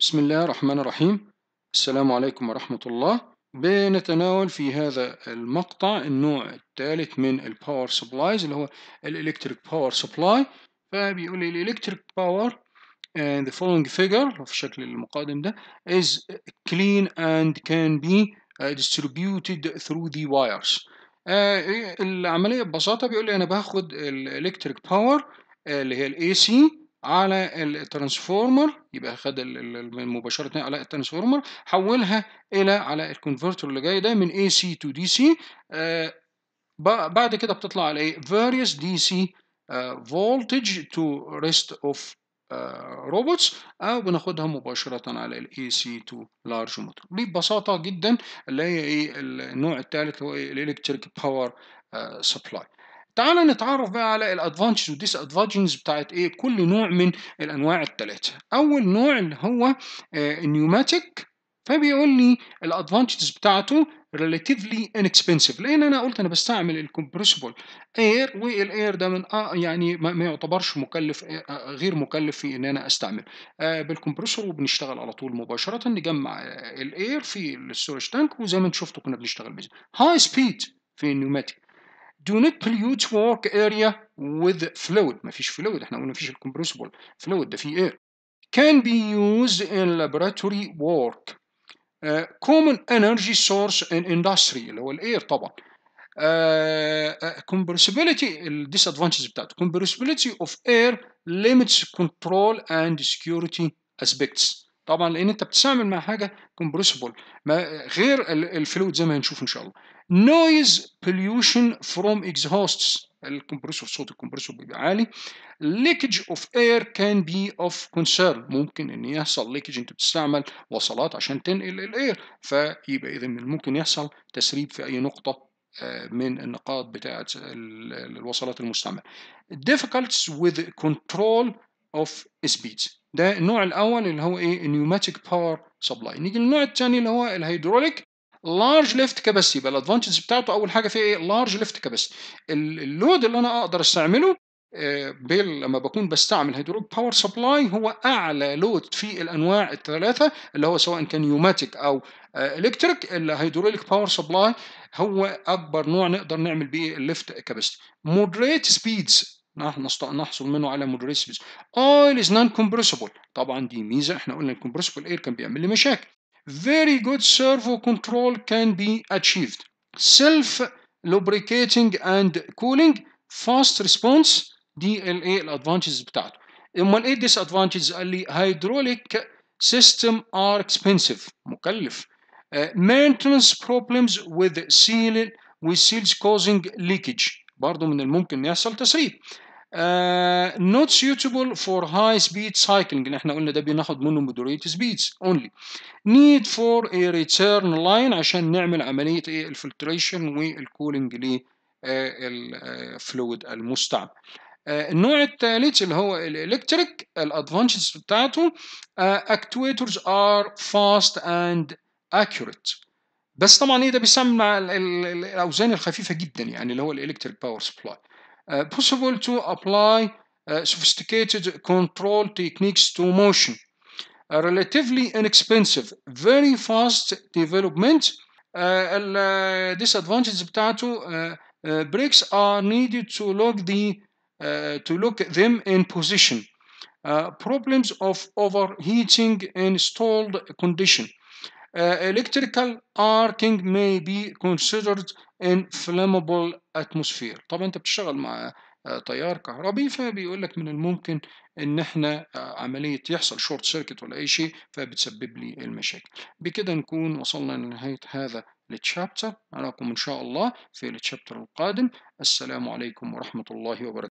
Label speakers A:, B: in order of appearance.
A: بسم الله الرحمن الرحيم السلام عليكم ورحمة الله بنتناول في هذا المقطع النوع الثالث من الباور سبلايز اللي هو الالكتريك باور سبلاي فبيقول لي الالكتريك باور and the following figure في الشكل المقادم ده is clean and can be distributed through the wires آه، العملية ببساطة بيقول لي أنا باخد الالكتريك باور اللي هي الاي سي على الترانسفورمر يبقى خد مباشرة على الترانسفورمر حولها إلى على الكونفرتر اللي جاي ده من AC to DC آه، بعد كده بتطلع على إيه various DC آه، voltage to rest of روبوتس آه، او بناخدها مباشره على الاي سي تو لارج موتور دي ببساطه جدا اللي هي ايه النوع الثالث هو الالكتريك باور سبلاي تعال نتعرف بقى على الادفانتجز والديس ادفانتجز بتاعت ايه كل نوع من الانواع الثلاثه اول نوع اللي هو النيوماتيك آه، فبيقول لي الادفانتجز بتاعته relatively inexpensive لان انا قلت انا بستعمل الكومبريسبل اير والاير ده من آه يعني ما يعتبرش مكلف آه، آه، غير مكلف في ان انا استعمل آه بالكمبرسور وبنشتغل على طول مباشره نجمع الاير في الستورج تانك وزي ما انتم شفتوا كنا بنشتغل بيه هاي سبيد في النيوماتيك do not pollute work area with fluid مفيش fluid احنا قلنا مفيش الكمبرسبل fluid ده air can be used in laboratory work uh, common energy source in industry اللي هو الاير طبعا كومبرسبيلتي uh, uh, of بتاعته كومبرسبيلتي اوف اير limits control and security aspects طبعا لان انت بتستعمل مع حاجه كومبريسبل غير الفلويد زي ما هنشوف ان شاء الله نويز بوليوشن فروم اكزهوستس الكمبريسور صوت الكمبريسور بيبقى عالي ليكج اوف اير كان بي اوف كونسيرن ممكن ان يحصل ليكج انت بتستعمل وصلات عشان تنقل الاير فيبقى اذا ممكن يحصل تسريب في اي نقطه آه، من النقاط بتاعه الوصلات المستعمله difficulties with control اوف سبيدز ده النوع الاول اللي هو ايه نيوماتيك باور سبلاي نيجي للنوع الثاني اللي هو الهيدروليك لارج ليفت كاباسيتي يبقى الادفانتج بتاعته اول حاجه فيه ايه لارج ليفت كاباسيتي اللود اللي انا اقدر استعمله آه، بيل لما بكون بستعمل هيدروليك باور سبلاي هو اعلى لود في الانواع الثلاثه اللي هو سواء كان نيوماتيك او الكتريك الهيدروليك باور سبلاي هو اكبر نوع نقدر نعمل بيه الليفت كاباسيتي مودريت سبيدز نحن نحصل منه على مدرس oil is non-compressible طبعا دي ميزة احنا قلنا الكمبرسبل اير كان بيعمل لي مشاكل very good servo control can be achieved self lubricating and cooling fast response دي الايه الادفانتجز بتاعته امال ايه الديس ادفانتجز قال لي هيدروليك سيستم ار اكسبنسيف مكلف maintenance problems with seal with seals causing leakage برضه من الممكن يحصل تسريب نوت سيوتبل فور هاي سبيد سايكلينج اللي احنا قلنا ده بناخد منه مودريت سبيدز اونلي نيد فور اي ريتيرن لاين عشان نعمل عمليه ايه الفلتريشن والكولينج للفلويد آه، آه، المستعمل آه، النوع الثالث اللي هو الالكتريك الادفانتجز بتاعته اكتويترز ار فاست اند accurate بس طبعا ايه ده بيسمى الاوزان الخفيفه جدا يعني اللي هو الالكتريك باور سبلاي possible to apply sophisticated control techniques to motion relatively inexpensive very fast development ال disadvantages بتاعته brakes are needed to lock the to lock them in position problems of overheating in stalled condition Uh, electrical arcing may be considered an flammable atmosphere طب انت بتشتغل مع تيار آه، كهربي فبيقول لك من الممكن ان احنا آه، عمليه يحصل شورت سيركت ولا اي شيء فبتسبب لي المشاكل بكده نكون وصلنا لنهايه هذا التشابتر اراكم ان شاء الله في التشابتر القادم السلام عليكم ورحمه الله وبركاته